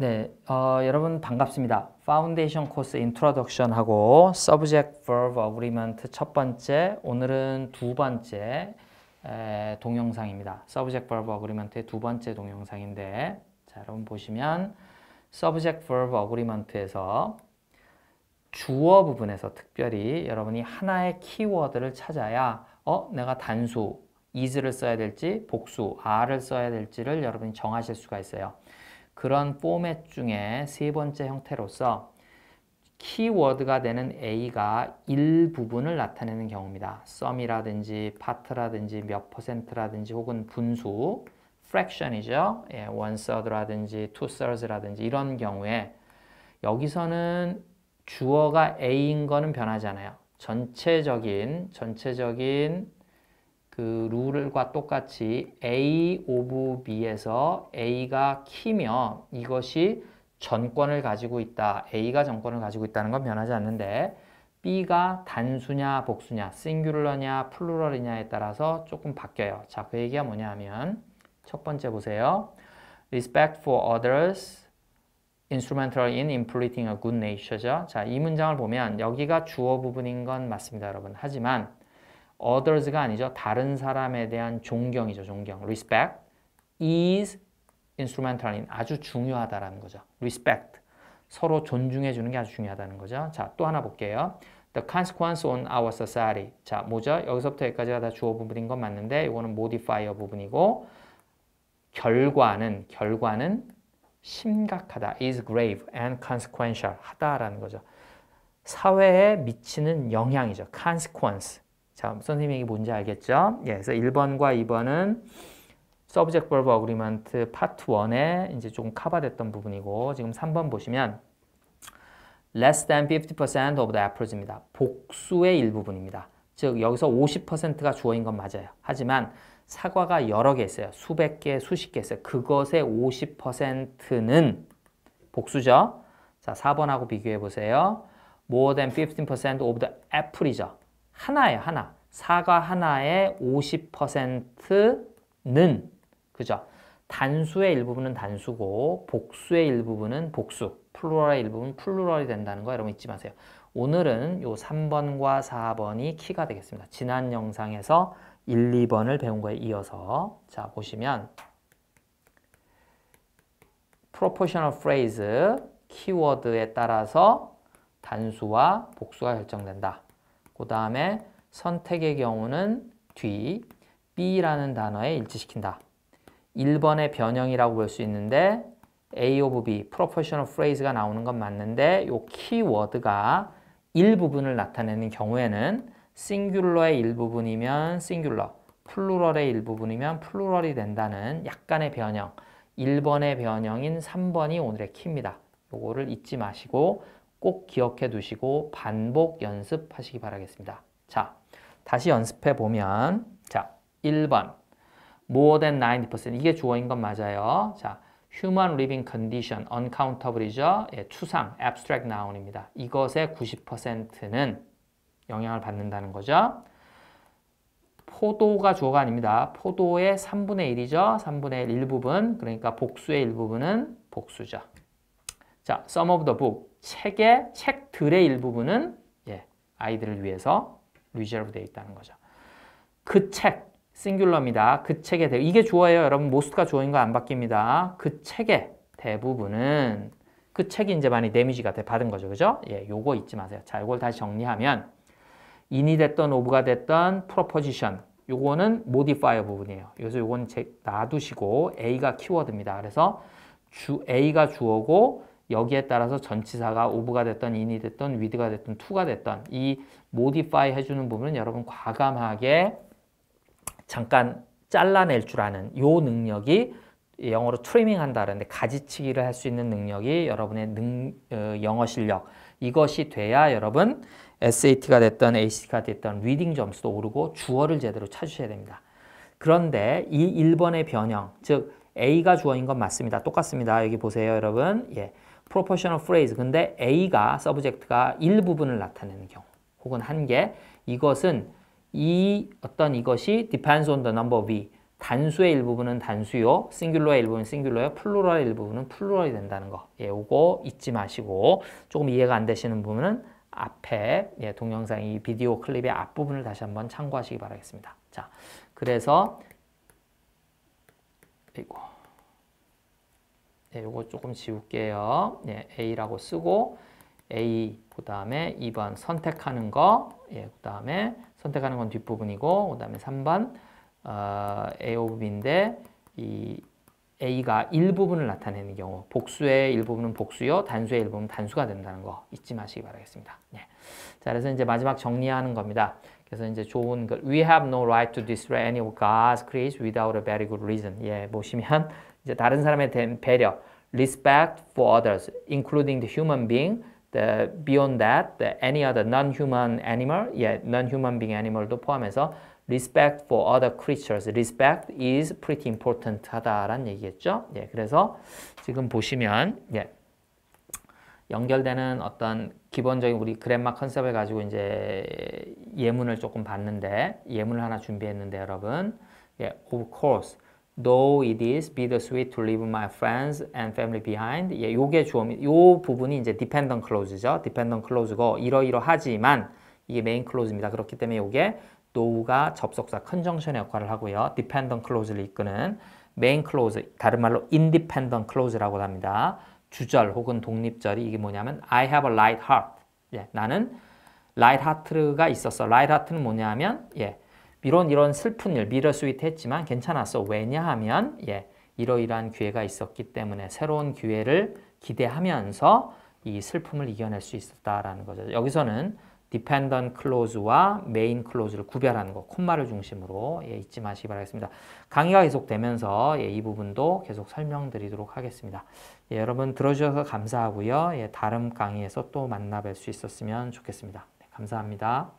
네, 어, 여러분 반갑습니다. 파운데이션 코스 인트로덕션 하고 서브젝트 verb 어그리먼트 첫 번째, 오늘은 두 번째 에, 동영상입니다. 서브젝트 verb 어그리먼트의 두 번째 동영상인데 자, 여러분 보시면 서브젝트 verb 어그리먼트에서 주어 부분에서 특별히 여러분이 하나의 키워드를 찾아야 어, 내가 단수 is를 써야 될지 복수 are를 써야 될지를 여러분이 정하실 수가 있어요. 그런 포맷 중에 세 번째 형태로서 키워드가 되는 A가 일부분을 나타내는 경우입니다. 썸이라든지 파트라든지 몇 퍼센트라든지 혹은 분수, fraction이죠. 예, one third라든지 two thirds라든지 이런 경우에 여기서는 주어가 A인 거는 변하지 않아요. 전체적인 전체적인 그 룰과 똑같이 A 오브 B에서 A가 키면 이것이 전권을 가지고 있다. A가 전권을 가지고 있다는 건 변하지 않는데 B가 단수냐 복수냐, 싱귤러냐 플루럴이냐에 따라서 조금 바뀌어요. 자, 그 얘기가 뭐냐 하면 첫 번째 보세요. Respect for others instrumental in implementing a good nature죠. 자, 이 문장을 보면 여기가 주어 부분인 건 맞습니다, 여러분. 하지만 others가 아니죠. 다른 사람에 대한 존경이죠. 존경. respect is instrumental인 아주 중요하다라는 거죠. respect. 서로 존중해 주는 게 아주 중요하다는 거죠. 자, 또 하나 볼게요. The consequence on our society. 자, 뭐죠? 여기서부터 여기까지가 다 주어 부분인 건 맞는데 이거는 modifier 부분이고 결과는 결과는 심각하다. is grave and consequential 하다라는 거죠. 사회에 미치는 영향이죠. consequence. 자, 선생님이 뭔지 알겠죠? 예, 그래서 1번과 2번은 Subject Verb Agreement 파트 1에 이제 조금 커버됐던 부분이고 지금 3번 보시면 less than 50% of the a v e r a g 입니다 복수의 일부분입니다. 즉 여기서 50%가 주어인 건 맞아요. 하지만 사과가 여러 개 있어요. 수백 개, 수십 개 있어요. 그것의 50%는 복수죠. 자, 4번하고 비교해 보세요. more than 15% of the apple이죠. 하나예요, 하나. 사과 하나의 50%는 그죠? 단수의 일부분은 단수고 복수의 일부분은 복수, 플루럴의 일부분은 플루럴이 된다는 거 여러분 잊지 마세요. 오늘은 요 3번과 4번이 키가 되겠습니다. 지난 영상에서 1, 2번을 배운 거에 이어서 자 보시면 proportional phrase 키워드에 따라서 단수와 복수가 결정된다. 그 다음에 선택의 경우는 뒤 B라는 단어에 일치시킨다. 1번의 변형이라고 볼 수 있는데 A of B, proportional phrase가 나오는 건 맞는데 요 키워드가 일부분을 나타내는 경우에는 singular의 일부분이면 singular, p l u r a l 의 일부분이면 p l u r a l 이 된다는 약간의 변형, 1번의 변형인 3번이 오늘의 키입니다. 이거를 잊지 마시고 꼭 기억해 두시고 반복 연습하시기 바라겠습니다. 자, 다시 연습해 보면 자, 1번 more than 90% 이게 주어인 건 맞아요. 자, human living condition, uncountable이죠. 예, 추상, abstract noun입니다. 이것의 90%는 영향을 받는다는 거죠. 포도가 주어가 아닙니다. 포도의 3분의 1이죠. 3분의 1 일부분, 그러니까 복수의 일부분은 복수죠. 자, some of the book, 책의, 책들의 일부분은 예, 아이들을 위해서 리저브 되어 있다는 거죠. 그 책, 싱귤러입니다. 그 책에 대해, 이게 주어예요. 여러분, 모스트가 주어인 거 안 바뀝니다. 그 책의 대부분은 그 책이 이제 많이 데미지가 돼 받은 거죠. 그죠? 예, 요거 잊지 마세요. 자, 이걸 다시 정리하면 인이 됐던 오브가 됐던 프로포지션 요거는 모디파이어 부분이에요. 그래서 요건 제, 놔두시고 A가 키워드입니다. 그래서 주 A가 주어고 여기에 따라서 전치사가 오브가 됐던 인이 됐던 위드가 됐던 투가 됐던 이 모디파이 해주는 부분은 여러분 과감하게 잠깐 잘라낼 줄 아는 이 능력이 영어로 트리밍 한다는데 가지치기를 할 수 있는 능력이 여러분의 능, 어, 영어 실력 이것이 돼야 여러분 SAT가 됐던 ACT가 됐던 리딩 점수도 오르고 주어를 제대로 찾으셔야 됩니다. 그런데 이 1번의 변형 즉 A가 주어인 건 맞습니다. 똑같습니다. 여기 보세요 여러분. 예. proportional phrase 근데 A가 subject가 일부분을 나타내는 경우 혹은 한개 이것은 이 어떤 이것이 depends on the number v 단수의 일부분은 단수요, s i n g 싱귤러의 일부분은 s i n g u 싱귤러요, 플루럴의 일부분은 p l u r a l 이 된다는 거. 예, 요거 잊지 마시고 조금 이해가 안 되시는 부분은 앞에 예, 동영상 이 비디오 클립의 앞부분을 다시 한번 참고하시기 바라겠습니다. 자, 그래서 이거 네, 요거 조금 지울게요. 네, A라고 쓰고 A 그 다음에 2번 선택하는 거, 예, 그 다음에 선택하는 건 뒷부분이고 그 다음에 3번 어, A of B인데 이 A가 일부분을 나타내는 경우 복수의 일부분은 복수요 단수의 일부분은 단수가 된다는 거 잊지 마시기 바라겠습니다. 네. 자 그래서 이제 마지막 정리하는 겁니다. 그래서 이제 좋은 글 We have no right to destroy any of God's creation without a very good reason. 예, 보시면 이제 다른 사람에 대한 배려, respect for others, including the human being, the beyond that, the any other non-human animal, 예, non-human being animal도 포함해서 respect for other creatures, respect is pretty important 하다라는 얘기겠죠. 예, 그래서 지금 보시면 예, 연결되는 어떤 기본적인 우리 그랜마 컨셉을 가지고 이제 예문을 조금 봤는데 예문을 하나 준비했는데 여러분, 예, of course. Though it is bittersweet to leave my friends and family behind. 예, 요게 주어미, 요 부분이 이제 dependent clause죠. dependent clause고 이러이러하지만 이게 메인 클로즈입니다. 그렇기 때문에 요게 though가 접속사 컨정션의 역할을 하고요. dependent clause를 이끄는 메인 클로즈, 다른 말로 independent clause라고 합니다. 주절 혹은 독립절이 이게 뭐냐면 I have a light heart. 예, 나는 light heart가 있었어. light heart는 뭐냐면 예, 이런 이런 슬픈 일, 미러 스윗했지만 괜찮았어. 왜냐하면 예, 이러이러한 기회가 있었기 때문에 새로운 기회를 기대하면서 이 슬픔을 이겨낼 수 있었다라는 거죠. 여기서는 dependent clause와 main clause를 구별하는 거, 콤마를 중심으로 예, 잊지 마시기 바라겠습니다. 강의가 계속되면서 예, 이 부분도 계속 설명드리도록 하겠습니다. 예, 여러분 들어주셔서 감사하고요. 예, 다른 강의에서 또 만나뵐 수 있었으면 좋겠습니다. 네, 감사합니다.